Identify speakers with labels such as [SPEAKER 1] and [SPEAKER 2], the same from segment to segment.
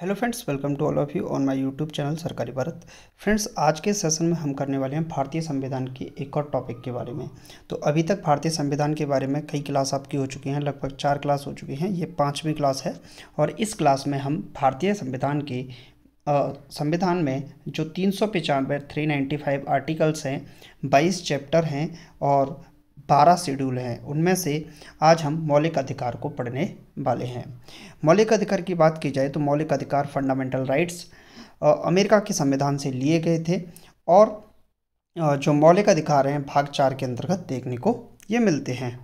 [SPEAKER 1] hello friends welcome to all of you on my YouTube channel Sarkari Bharat friends आज के session में हम करने वाले हैं भारतीय संविधान के एक और टॉपिक के बारे में तो अभी तक भारतीय संविधान के बारे में कई क्लास आपकी हो चुकी हैं लगभग चार क्लास हो चुकी हैं ये पाँचवीं क्लास है और इस क्लास में हम भारतीय संविधान के संविधान में जो तीन सौ पचानवे थ्री नाइन्टी फाइव आर्टिकल्स हैं बाईस चैप्टर हैं और बारह शेड्यूल हैं उनमें से आज हम मौलिक अधिकार को पढ़ने वाले हैं मौलिक अधिकार की बात की जाए तो मौलिक अधिकार फंडामेंटल राइट्स अमेरिका के संविधान से लिए गए थे और जो मौलिक अधिकार हैं भाग चार के अंतर्गत देखने को ये मिलते हैं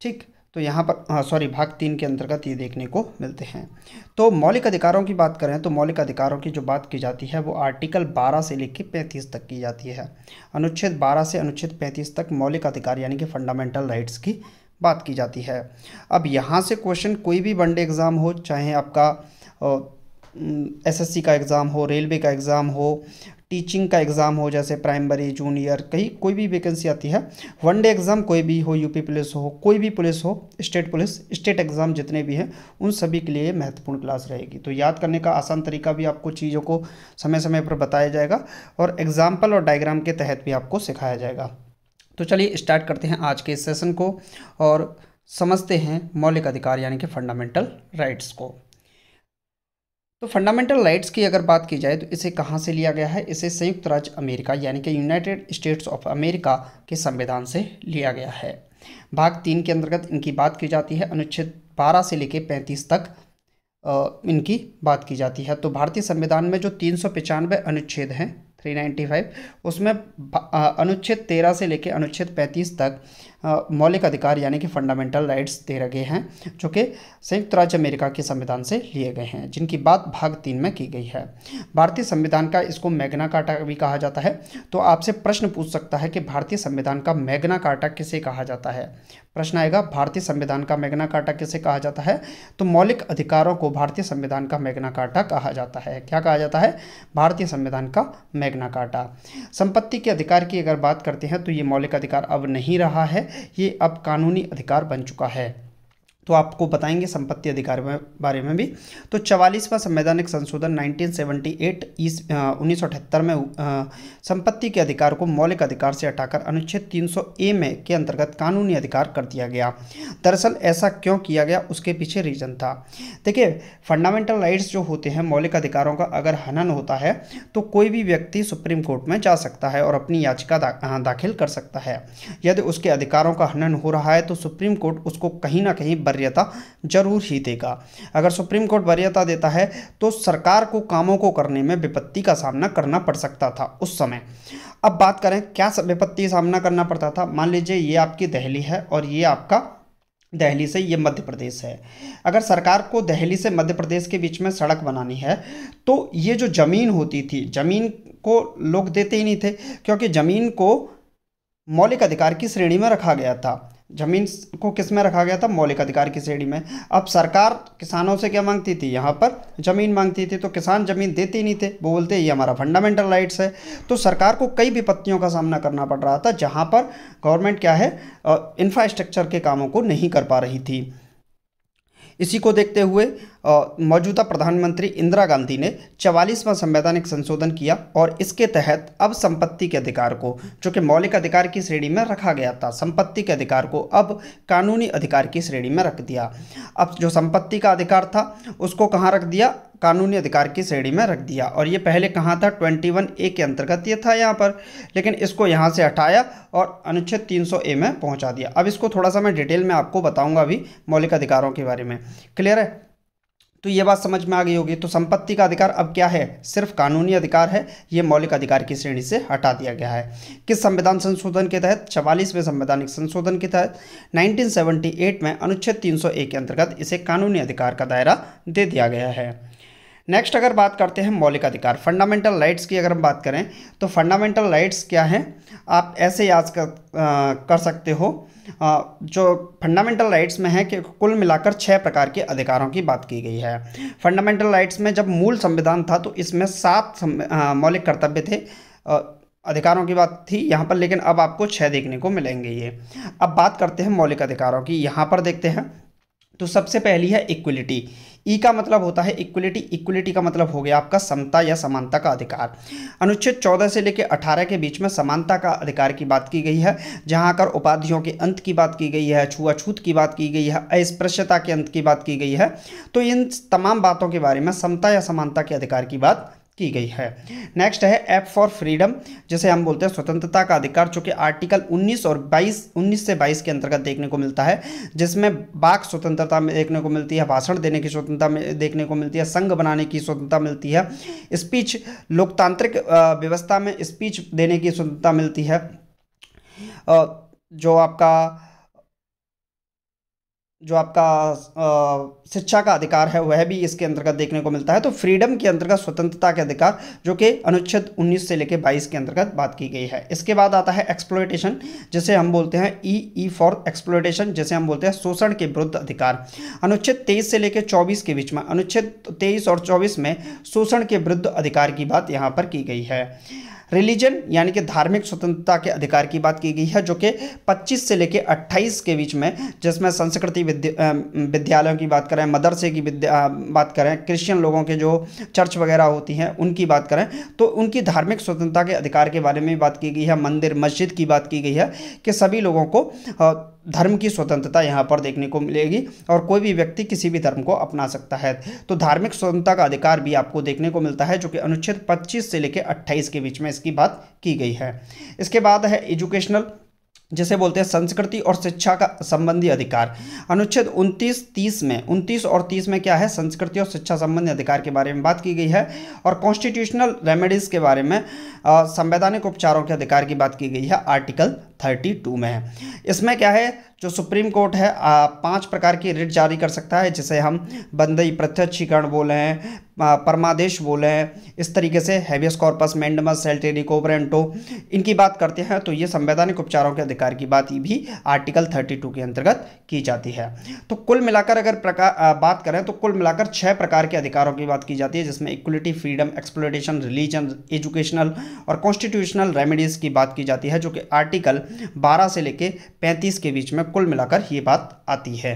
[SPEAKER 1] ठीक तो यहाँ पर हाँ सॉरी भाग तीन के अंतर्गत ये देखने को मिलते हैं तो मौलिक अधिकारों की बात करें तो मौलिक अधिकारों की जो बात की जाती है वो आर्टिकल 12 से लेकर 35 तक की जाती है अनुच्छेद 12 से अनुच्छेद 35 तक मौलिक अधिकार यानी कि फंडामेंटल राइट्स की बात की जाती है अब यहाँ से क्वेश्चन कोई भी वनडे एग्ज़ाम हो चाहे आपका एस का एग्ज़ाम हो रेलवे का एग्ज़ाम हो टीचिंग का एग्ज़ाम हो जैसे प्राइमरी जूनियर कहीं कोई भी वैकेंसी आती है वन डे एग्ज़ाम कोई भी हो यूपी पुलिस हो कोई भी पुलिस हो स्टेट पुलिस स्टेट एग्ज़ाम जितने भी हैं उन सभी के लिए महत्वपूर्ण क्लास रहेगी तो याद करने का आसान तरीका भी आपको चीज़ों को समय समय पर बताया जाएगा और एग्जाम्पल और डायग्राम के तहत भी आपको सिखाया जाएगा तो चलिए स्टार्ट करते हैं आज के इस सेशन को और समझते हैं मौलिक अधिकार यानी कि फंडामेंटल राइट्स को तो फंडामेंटल राइट्स की अगर बात की जाए तो इसे कहाँ से लिया गया है इसे संयुक्त राज्य अमेरिका यानी कि यूनाइटेड स्टेट्स ऑफ अमेरिका के संविधान से लिया गया है भाग तीन के अंतर्गत इनकी बात की जाती है अनुच्छेद बारह से लेकर पैंतीस तक इनकी बात की जाती है तो भारतीय संविधान में जो तीन अनुच्छेद हैं 395 उसमें अनुच्छेद 13 से लेकर अनुच्छेद 35 तक मौलिक अधिकार यानी कि फंडामेंटल राइट्स दे रखे हैं जो कि संयुक्त राज्य अमेरिका के संविधान से लिए गए हैं जिनकी बात भाग तीन में की गई है भारतीय संविधान का इसको मैग्ना काटा भी कहा जाता है तो आपसे प्रश्न पूछ सकता है कि भारतीय संविधान का मैग्ना काटा किसे कहा जाता है प्रश्न आएगा भारतीय संविधान का मैग्ना काटा किसे कहा जाता है तो मौलिक अधिकारों को भारतीय संविधान का मैग्ना काटा कहा जाता है क्या कहा जाता है भारतीय संविधान का मैग्ना काटा संपत्ति के अधिकार की अगर बात करते हैं तो ये मौलिक अधिकार अब नहीं रहा है ये अब कानूनी अधिकार बन चुका है तो आपको बताएंगे संपत्ति अधिकार में बारे में भी तो चवालीसवां संवैधानिक संशोधन 1978 इस उन्नीस में संपत्ति के अधिकार को मौलिक अधिकार से हटाकर अनुच्छेद 300 ए में के अंतर्गत कानूनी अधिकार कर दिया गया दरअसल ऐसा क्यों किया गया उसके पीछे रीजन था देखिए फंडामेंटल राइट्स जो होते हैं मौलिक अधिकारों का अगर हनन होता है तो कोई भी व्यक्ति सुप्रीम कोर्ट में जा सकता है और अपनी याचिका दा, दाखिल कर सकता है यदि उसके अधिकारों का हनन हो रहा है तो सुप्रीम कोर्ट उसको कहीं ना कहीं बर वरीयता जरूर ही देगा अगर सुप्रीम कोर्ट वरीयता देता है तो सरकार को कामों को करने में विपत्ति का सामना करना पड़ सकता था उस समय अब बात करें क्या विपत्ति सामना करना पड़ता था मान लीजिए ये आपकी दहली है और ये आपका दहली से ये मध्य प्रदेश है अगर सरकार को दहली से मध्य प्रदेश के बीच में सड़क बनानी है तो ये जो ज़मीन होती थी ज़मीन को लोग देते ही नहीं थे क्योंकि ज़मीन को मौलिक अधिकार की श्रेणी में रखा गया था जमीन को किस में रखा गया था मौलिक अधिकार की श्रेणी में अब सरकार किसानों से क्या मांगती थी यहाँ पर ज़मीन मांगती थी तो किसान ज़मीन देते ही नहीं थे वो बोलते ये हमारा फंडामेंटल राइट्स है तो सरकार को कई विपत्तियों का सामना करना पड़ रहा था जहाँ पर गवर्नमेंट क्या है इंफ्रास्ट्रक्चर के कामों को नहीं कर पा रही थी इसी को देखते हुए मौजूदा प्रधानमंत्री इंदिरा गांधी ने चवालीसवां संवैधानिक संशोधन किया और इसके तहत अब संपत्ति के अधिकार को जो कि मौलिक अधिकार की श्रेणी में रखा गया था संपत्ति के अधिकार को अब कानूनी अधिकार की श्रेणी में रख दिया अब जो संपत्ति का अधिकार था उसको कहाँ रख दिया कानूनी अधिकार की श्रेणी में रख दिया और ये पहले कहाँ था 21 ए के अंतर्गत ये था यहाँ पर लेकिन इसको यहाँ से हटाया और अनुच्छेद 300 ए में पहुँचा दिया अब इसको थोड़ा सा मैं डिटेल में आपको बताऊँगा अभी मौलिक अधिकारों के बारे में क्लियर है तो ये बात समझ में आ गई होगी तो संपत्ति का अधिकार अब क्या है सिर्फ कानूनी अधिकार है ये मौलिक अधिकार की श्रेणी से हटा दिया गया है किस संविधान संशोधन के तहत चवालीसवें संवैधानिक संशोधन के तहत 1978 में अनुच्छेद 301 के अंतर्गत इसे कानूनी अधिकार का दायरा दे दिया गया है नेक्स्ट अगर बात करते हैं मौलिक अधिकार फंडामेंटल राइट्स की अगर हम बात करें तो फंडामेंटल राइट्स क्या हैं आप ऐसे याद कर, कर सकते हो आ, जो फंडामेंटल राइट्स में है कि कुल मिलाकर छः प्रकार के अधिकारों की बात की गई है फंडामेंटल राइट्स में जब मूल संविधान था तो इसमें सात मौलिक कर्तव्य थे आ, अधिकारों की बात थी यहाँ पर लेकिन अब आपको छः देखने को मिलेंगे ये अब बात करते हैं मौलिक अधिकारों की यहाँ पर देखते हैं तो सबसे पहली है इक्वलिटी ई e का मतलब होता है इक्वलिटी इक्वलिटी का मतलब हो गया आपका समता या समानता का अधिकार अनुच्छेद चौदह से लेकर अठारह के बीच में समानता का अधिकार की बात की गई है जहां आकर उपाधियों के अंत की बात की गई है छुआछूत की बात की गई है अस्पृश्यता के अंत की बात की गई है तो इन तमाम बातों के बारे में समता या समानता के अधिकार की बात की गई है नेक्स्ट है ऐप फॉर फ्रीडम जिसे हम बोलते हैं स्वतंत्रता का अधिकार जो कि आर्टिकल 19 और 22 19 से 22 के अंतर्गत देखने को मिलता है जिसमें बाघ स्वतंत्रता में देखने को मिलती है भाषण देने की स्वतंत्रता में देखने को मिलती है संघ बनाने की स्वतंत्रता मिलती है स्पीच लोकतांत्रिक व्यवस्था में स्पीच देने की स्वतंत्रता मिलती है जो आपका जो आपका शिक्षा का अधिकार है वह भी इसके अंतर्गत देखने को मिलता है तो फ्रीडम के अंतर्गत स्वतंत्रता के अधिकार जो कि अनुच्छेद 19 से लेकर 22 के अंतर्गत बात की गई है इसके बाद आता है एक्सप्लोइटेशन जिसे हम बोलते हैं ई ई फॉर एक्सप्लोइटेशन जिसे हम बोलते हैं शोषण के विरुद्ध अधिकार अनुच्छेद तेईस से लेकर चौबीस के बीच में अनुच्छेद तेईस और चौबीस में शोषण के विरुद्ध अधिकार की बात यहाँ पर की गई है रिलीजन यानी कि धार्मिक स्वतंत्रता के अधिकार की बात की गई है जो कि 25 से लेकर 28 के बीच में जिसमें संस्कृति विद्यालयों की बात करें मदरसे की विद्या बात करें क्रिश्चियन लोगों के जो चर्च वगैरह होती हैं उनकी बात करें तो उनकी धार्मिक स्वतंत्रता के अधिकार के बारे में बात की गई है मंदिर मस्जिद की बात की गई है कि सभी लोगों को धर्म की स्वतंत्रता यहाँ पर देखने को मिलेगी और कोई भी व्यक्ति किसी भी धर्म को अपना सकता है तो धार्मिक स्वतंत्रता का अधिकार भी आपको देखने को मिलता है जो कि अनुच्छेद 25 से लेकर 28 के बीच में इसकी बात की गई है इसके बाद है एजुकेशनल जिसे बोलते हैं संस्कृति और शिक्षा का संबंधी अधिकार अनुच्छेद 29 30 में 29 और 30 में क्या है संस्कृति और शिक्षा संबंधी अधिकार के बारे में बात की गई है और कॉन्स्टिट्यूशनल रेमेडीज़ के बारे में संवैधानिक उपचारों के अधिकार की बात की गई है आर्टिकल थर्टी टू में है इसमें क्या है जो सुप्रीम कोर्ट है पांच प्रकार की रिट जारी कर सकता है जिसे हम बंदई प्रत्यक्षीकरण बोले हैं परमादेश बोले हैं इस तरीके से habeas corpus mandamus certiorari quo warranto इनकी बात करते हैं तो ये संवैधानिक उपचारों के अधिकार की बात भी आर्टिकल 32 के अंतर्गत की जाती है तो कुल मिलाकर अगर प्रकार बात करें तो कुल मिलाकर छः प्रकार के अधिकारों की बात की जाती है जिसमें equality freedom exploitation religion educational और कॉन्स्टिट्यूशनल रेमिडीज़ की बात की जाती है जो कि आर्टिकल 12 से लेके 35 के बीच में कुल मिलाकर ये बात आती है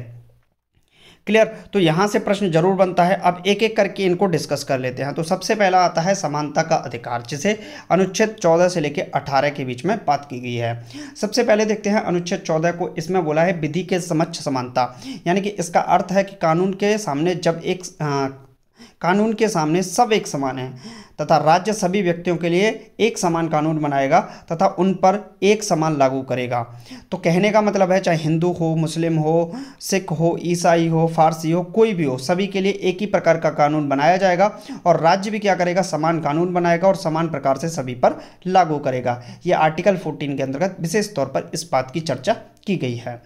[SPEAKER 1] क्लियर तो यहाँ से प्रश्न जरूर बनता है अब एक एक करके इनको डिस्कस कर लेते हैं तो सबसे पहला आता है समानता का अधिकार जिसे अनुच्छेद 14 से लेकर 18 के बीच में बात की गई है सबसे पहले देखते हैं अनुच्छेद 14 को इसमें बोला है विधि के समक्ष समानता यानी कि इसका अर्थ है कि कानून के सामने जब एक आ, हाँ, कानून के सामने सब एक समान हैं तथा राज्य सभी व्यक्तियों के लिए एक समान कानून बनाएगा तथा उन पर एक समान लागू करेगा तो कहने का मतलब है चाहे हिंदू हो मुस्लिम हो सिख हो ईसाई हो फारसी हो कोई भी हो सभी के लिए एक ही प्रकार का कानून बनाया जाएगा और राज्य भी क्या करेगा समान कानून बनाएगा और समान प्रकार से सभी पर लागू करेगा ये आर्टिकल फोर्टीन के अंतर्गत विशेष तौर पर इस बात की चर्चा की गई है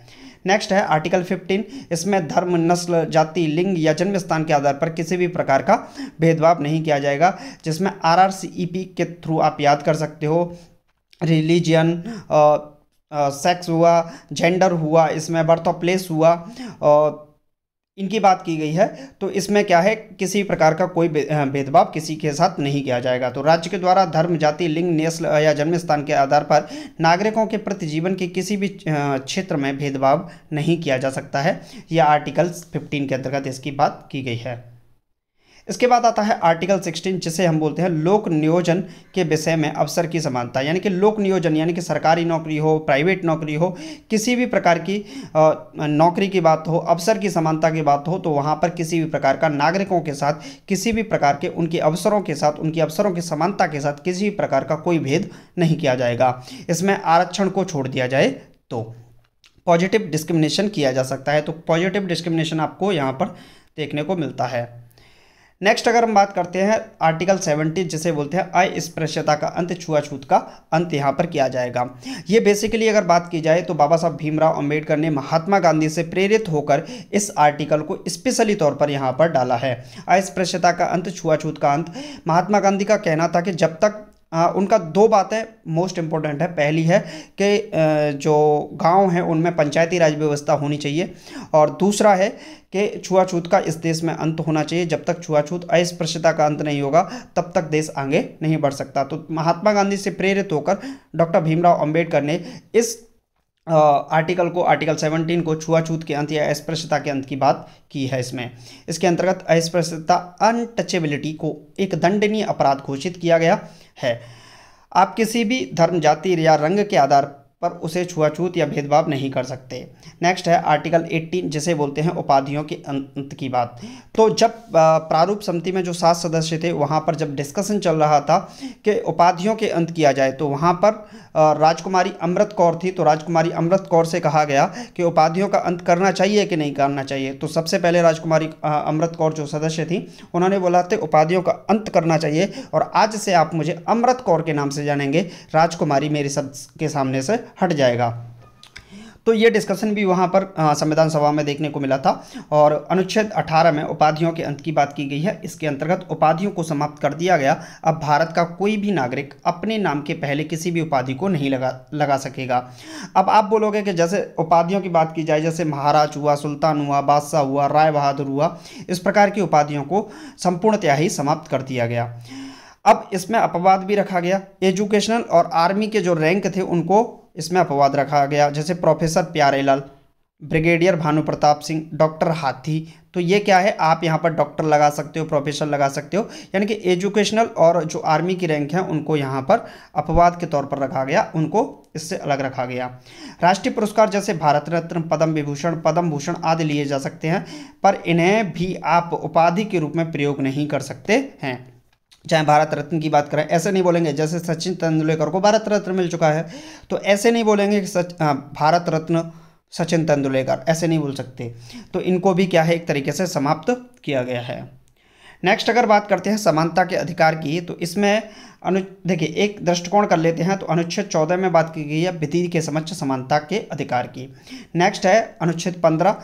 [SPEAKER 1] नेक्स्ट है आर्टिकल 15 इसमें धर्म नस्ल जाति लिंग या जन्म स्थान के आधार पर किसी भी प्रकार का भेदभाव नहीं किया जाएगा जिसमें आर e के थ्रू आप याद कर सकते हो रिलीजन सेक्स हुआ जेंडर हुआ इसमें बर्थ ऑफ प्लेस हुआ इनकी बात की गई है तो इसमें क्या है किसी प्रकार का कोई भेदभाव किसी के साथ नहीं किया जाएगा तो राज्य के द्वारा धर्म जाति लिंग नेस्ल या जन्म स्थान के आधार पर नागरिकों के प्रति जीवन के किसी भी क्षेत्र में भेदभाव नहीं किया जा सकता है यह आर्टिकल 15 के अंतर्गत इसकी बात की गई है इसके बाद आता है आर्टिकल 16 जिसे हम बोलते हैं लोक नियोजन के विषय में अवसर की समानता यानी कि लोक नियोजन यानी कि सरकारी नौकरी हो प्राइवेट नौकरी हो किसी भी प्रकार की नौकरी की बात हो अवसर की समानता की बात हो तो वहाँ पर किसी भी प्रकार का नागरिकों के साथ किसी भी प्रकार के उनके अवसरों के साथ उनके अवसरों की समानता के साथ किसी भी प्रकार का कोई भेद नहीं किया जाएगा इसमें आरक्षण को छोड़ दिया जाए तो पॉजिटिव डिस्क्रिमिनेशन किया जा सकता है तो पॉजिटिव डिस्क्रिमिनेशन आपको यहाँ पर देखने को मिलता है नेक्स्ट अगर हम बात करते हैं आर्टिकल 70 जिसे बोलते हैं अस्पृश्यता का अंत छुआछूत का अंत यहाँ पर किया जाएगा ये बेसिकली अगर बात की जाए तो बाबा साहब भीमराव अंबेडकर ने महात्मा गांधी से प्रेरित होकर इस आर्टिकल को स्पेशली तौर पर यहाँ पर डाला है अस्पृश्यता का अंत छुआछूत का अंत महात्मा गांधी का कहना था कि जब तक हाँ उनका दो बातें मोस्ट इम्पॉर्टेंट है पहली है कि जो गांव हैं उनमें पंचायती राज व्यवस्था होनी चाहिए और दूसरा है कि छुआछूत का इस देश में अंत होना चाहिए जब तक छुआछूत अस्पृश्यता का अंत नहीं होगा तब तक देश आगे नहीं बढ़ सकता तो महात्मा गांधी से प्रेरित होकर डॉक्टर भीमराव अम्बेडकर ने इस आर्टिकल को आर्टिकल 17 को छुआछूत के अंत या अस्पृश्यता के अंत की बात की है इसमें इसके अंतर्गत अस्पृश्यता अनटचेबिलिटी को एक दंडनीय अपराध घोषित किया गया है आप किसी भी धर्म जाति या रंग के आधार पर उसे छुआछूत या भेदभाव नहीं कर सकते नेक्स्ट है आर्टिकल 18 जिसे बोलते हैं उपाधियों के अं-, अंत की बात तो जब प्रारूप समिति में जो सात सदस्य थे वहाँ पर जब डिस्कशन चल रहा था कि उपाधियों के अंत किया जाए तो वहाँ पर राजकुमारी अमृत कौर थी तो राजकुमारी अमृत कौर से कहा गया कि उपाधियों का अंत करना चाहिए कि नहीं करना चाहिए तो सबसे पहले राजकुमारी अमृत कौर जो सदस्य थी उन्होंने बोला थे उपाधियों का अंत करना चाहिए और आज से आप मुझे अमृत कौर के नाम से जानेंगे राजकुमारी मेरे सब के सामने से हट जाएगा तो ये डिस्कशन भी वहाँ पर संविधान सभा में देखने को मिला था और अनुच्छेद 18 में उपाधियों के अंत की बात की गई है इसके अंतर्गत उपाधियों को समाप्त कर दिया गया अब भारत का कोई भी नागरिक अपने नाम के पहले किसी भी उपाधि को नहीं लगा लगा सकेगा अब आप बोलोगे कि जैसे उपाधियों की बात की जाए जैसे महाराज हुआ सुल्तान हुआ बादशाह हुआ राय बहादुर हुआ इस प्रकार की उपाधियों को संपूर्णतया ही समाप्त कर दिया गया अब इसमें अपवाद भी रखा गया एजुकेशनल और आर्मी के जो रैंक थे उनको इसमें अपवाद रखा गया जैसे professor Pyarelal brigadier Bhanu Pratap Singh doctor Hathi तो ये क्या है आप यहाँ पर डॉक्टर लगा सकते हो प्रोफेसर लगा सकते हो यानी कि एजुकेशनल और जो आर्मी की रैंक है उनको यहाँ पर अपवाद के तौर पर रखा गया उनको इससे अलग रखा गया राष्ट्रीय पुरस्कार जैसे भारत रत्न पद्म विभूषण पद्म भूषण आदि लिए जा सकते हैं पर इन्हें भी आप उपाधि के रूप में प्रयोग नहीं कर सकते हैं चाहे भारत रत्न की बात करें ऐसे नहीं बोलेंगे जैसे सचिन तेंदुलकर को भारत रत्न मिल चुका है तो ऐसे नहीं बोलेंगे कि सच आ, हाँ, भारत रत्न सचिन तेंदुलकर ऐसे नहीं बोल सकते तो इनको भी क्या है एक तरीके से समाप्त किया गया है नेक्स्ट अगर बात करते हैं समानता के अधिकार की तो इसमें अनु देखिए एक दृष्टिकोण कर लेते हैं तो अनुच्छेद चौदह में बात की गई है विधि के समक्ष समानता के अधिकार की नेक्स्ट है अनुच्छेद पंद्रह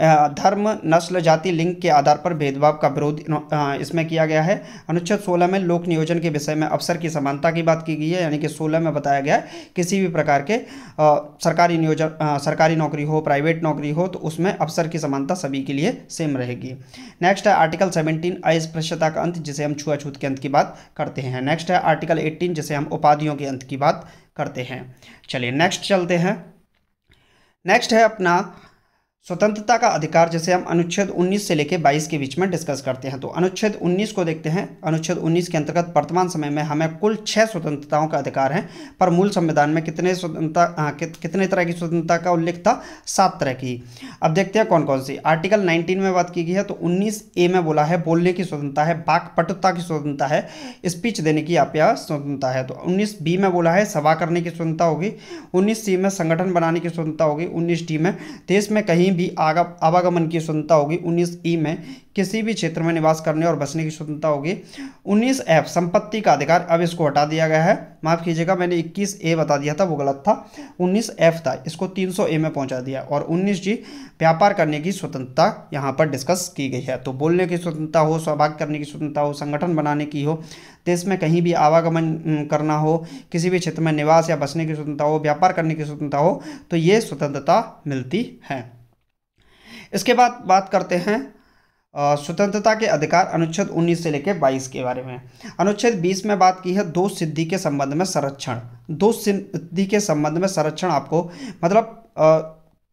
[SPEAKER 1] धर्म नस्ल जाति लिंग के आधार पर भेदभाव का विरोध इसमें किया गया है अनुच्छेद 16 में लोक नियोजन के विषय में अवसर की समानता की बात की गई है यानी कि 16 में बताया गया है किसी भी प्रकार के सरकारी नियोजन सरकारी नौकरी हो प्राइवेट नौकरी हो तो उसमें अवसर की समानता सभी के लिए सेम रहेगी नेक्स्ट है आर्टिकल सेवनटीन अस्पृश्यता का अंत जिसे हम छुआछूत के अंत की बात करते हैं नेक्स्ट है आर्टिकल एट्टीन जिसे हम उपाधियों के अंत की बात करते हैं चलिए नेक्स्ट चलते हैं नेक्स्ट है अपना स्वतंत्रता का अधिकार जैसे हम अनुच्छेद 19 से लेकर 22 के बीच में डिस्कस करते हैं तो अनुच्छेद 19 को देखते हैं अनुच्छेद 19 के अंतर्गत वर्तमान समय में हमें कुल छः स्वतंत्रताओं का अधिकार है पर मूल संविधान में कितने स्वतंत्रता हाँ, कि, कितने तरह की स्वतंत्रता का उल्लेख था सात तरह की अब देखते हैं कौन कौन सी आर्टिकल नाइनटीन में बात की गई है तो उन्नीस ए में बोला है बोलने की स्वतंत्रता है बाकपटुता की स्वतंत्रता है स्पीच देने की आप स्वतंत्रता है तो उन्नीस बी में बोला है सभा करने की स्वतंत्रता होगी उन्नीस सी में संगठन बनाने की स्वतंत्रता होगी उन्नीस डी में देश में कहीं कहीं भी आवागमन की स्वतंत्रता होगी उन्नीस ई में किसी भी क्षेत्र में निवास करने और बसने की स्वतंत्रता होगी उन्नीस एफ संपत्ति का अधिकार अब इसको हटा दिया गया है माफ़ कीजिएगा मैंने इक्कीस ए बता दिया था वो गलत था उन्नीस एफ था इसको तीन सौ ए में पहुंचा दिया और उन्नीस जी व्यापार करने की स्वतंत्रता यहाँ पर डिस्कस की गई है तो बोलने की स्वतंत्रता हो सौभाग्य करने की स्वतंत्रता हो संगठन बनाने की हो देश में कहीं भी आवागमन करना हो किसी भी क्षेत्र में निवास या बसने की स्वतंत्रता हो व्यापार करने की स्वतंत्रता हो तो ये स्वतंत्रता मिलती है इसके बाद बात करते हैं स्वतंत्रता के अधिकार अनुच्छेद 19 से लेकर 22 के बारे में अनुच्छेद 20 में बात की है दो सिद्धि के संबंध में संरक्षण दो सिद्धि के संबंध में संरक्षण आपको मतलब आ,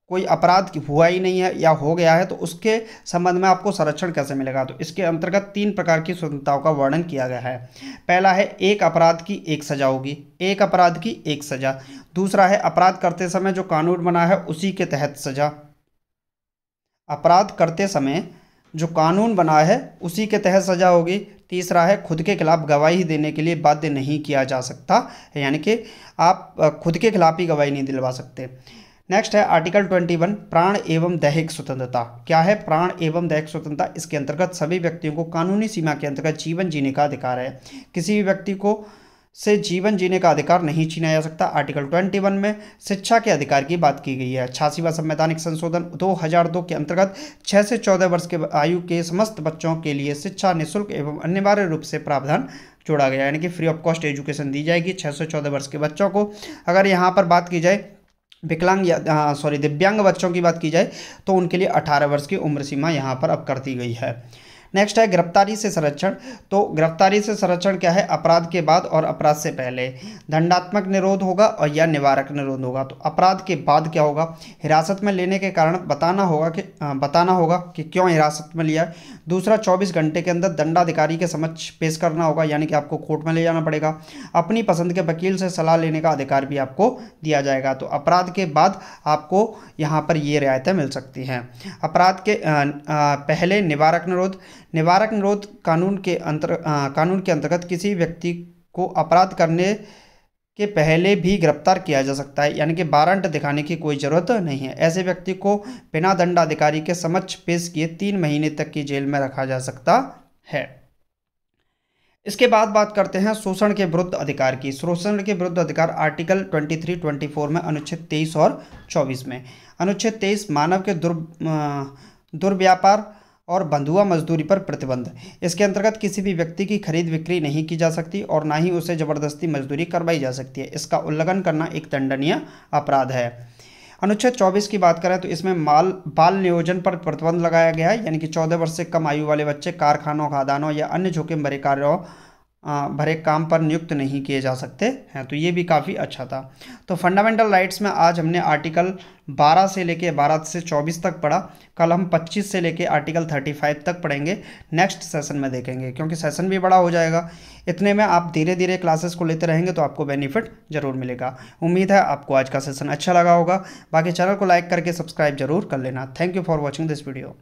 [SPEAKER 1] कोई अपराध हुआ ही नहीं है या हो गया है तो उसके संबंध में आपको संरक्षण कैसे मिलेगा तो इसके अंतर्गत तीन प्रकार की स्वतंत्रताओं का वर्णन किया गया है पहला है एक अपराध की एक सजा होगी एक अपराध की एक सजा दूसरा है अपराध करते समय जो कानून बना है उसी के तहत सजा अपराध करते समय जो कानून बना है उसी के तहत सज़ा होगी तीसरा है खुद के खिलाफ गवाही देने के लिए बाध्य नहीं किया जा सकता यानी कि आप खुद के खिलाफ ही गवाही नहीं दिलवा सकते नेक्स्ट है आर्टिकल 21 प्राण एवं दैहिक स्वतंत्रता क्या है प्राण एवं दैहिक स्वतंत्रता इसके अंतर्गत सभी व्यक्तियों को कानूनी सीमा के अंतर्गत जीवन जीने का अधिकार है किसी भी व्यक्ति को से जीवन जीने का अधिकार नहीं छीना जा सकता आर्टिकल 21 में शिक्षा के अधिकार की बात की गई है छासीवा संवैधानिक संशोधन 2002 के अंतर्गत 6 से 14 वर्ष के आयु के समस्त बच्चों के लिए शिक्षा निःशुल्क एवं अनिवार्य रूप से प्रावधान जोड़ा गया यानी कि फ्री ऑफ कॉस्ट एजुकेशन दी जाएगी छः से चौदह वर्ष के बच्चों को अगर यहाँ पर बात की जाए विकलांग या सॉरी दिव्यांग बच्चों की बात की जाए तो उनके लिए अठारह वर्ष की उम्र सीमा यहाँ पर अब कर दी गई है नेक्स्ट है गिरफ्तारी से संरक्षण तो गिरफ्तारी से संरक्षण क्या है अपराध के बाद और अपराध से पहले दंडात्मक निरोध होगा और या निवारक निरोध होगा तो अपराध के बाद क्या होगा हिरासत में लेने के कारण बताना होगा कि बताना होगा कि क्यों हिरासत में लिया है दूसरा चौबीस घंटे के अंदर दंडाधिकारी के समक्ष पेश करना होगा यानी कि आपको कोर्ट में ले जाना पड़ेगा अपनी पसंद के वकील से सलाह लेने का अधिकार भी आपको दिया जाएगा तो अपराध के बाद आपको यहाँ पर ये रियायतें मिल सकती हैं अपराध के पहले निवारक निरोध निवारक निरोध कानून के अंतर आ, कानून के अंतर्गत किसी व्यक्ति को अपराध करने के पहले भी गिरफ्तार किया जा सकता है यानी कि वारंट दिखाने की कोई ज़रूरत नहीं है ऐसे व्यक्ति को बिना दंडाधिकारी के समक्ष पेश किए तीन महीने तक की जेल में रखा जा सकता है इसके बाद बात करते हैं शोषण के विरुद्ध अधिकार की शोषण के विरुद्ध अधिकार आर्टिकल 23, 24 में अनुच्छेद 23 और 24 में अनुच्छेद 23 मानव के दुर् दुर्व्यापार और बंधुआ मजदूरी पर प्रतिबंध इसके अंतर्गत किसी भी व्यक्ति की खरीद बिक्री नहीं की जा सकती और ना ही उसे ज़बरदस्ती मजदूरी करवाई जा सकती है इसका उल्लंघन करना एक दंडनीय अपराध है अनुच्छेद 24 की बात करें तो इसमें माल बाल नियोजन पर प्रतिबंध लगाया गया है यानी कि 14 वर्ष से कम आयु वाले बच्चे कारखानों खादानों या अन्य झोंके भरे कार्यों भरे काम पर नियुक्त नहीं किए जा सकते हैं तो ये भी काफ़ी अच्छा था तो फंडामेंटल राइट्स में आज हमने आर्टिकल 12 से लेके 12 से 24 तक पढ़ा कल हम 25 से लेके आर्टिकल 35 तक पढ़ेंगे नेक्स्ट सेशन में देखेंगे क्योंकि सेशन भी बड़ा हो जाएगा इतने में आप धीरे धीरे क्लासेस को लेते रहेंगे तो आपको बेनिफिट ज़रूर मिलेगा उम्मीद है आपको आज का सेशन अच्छा लगा होगा बाकी चैनल को लाइक करके सब्सक्राइब जरूर कर लेना thank you for watching this video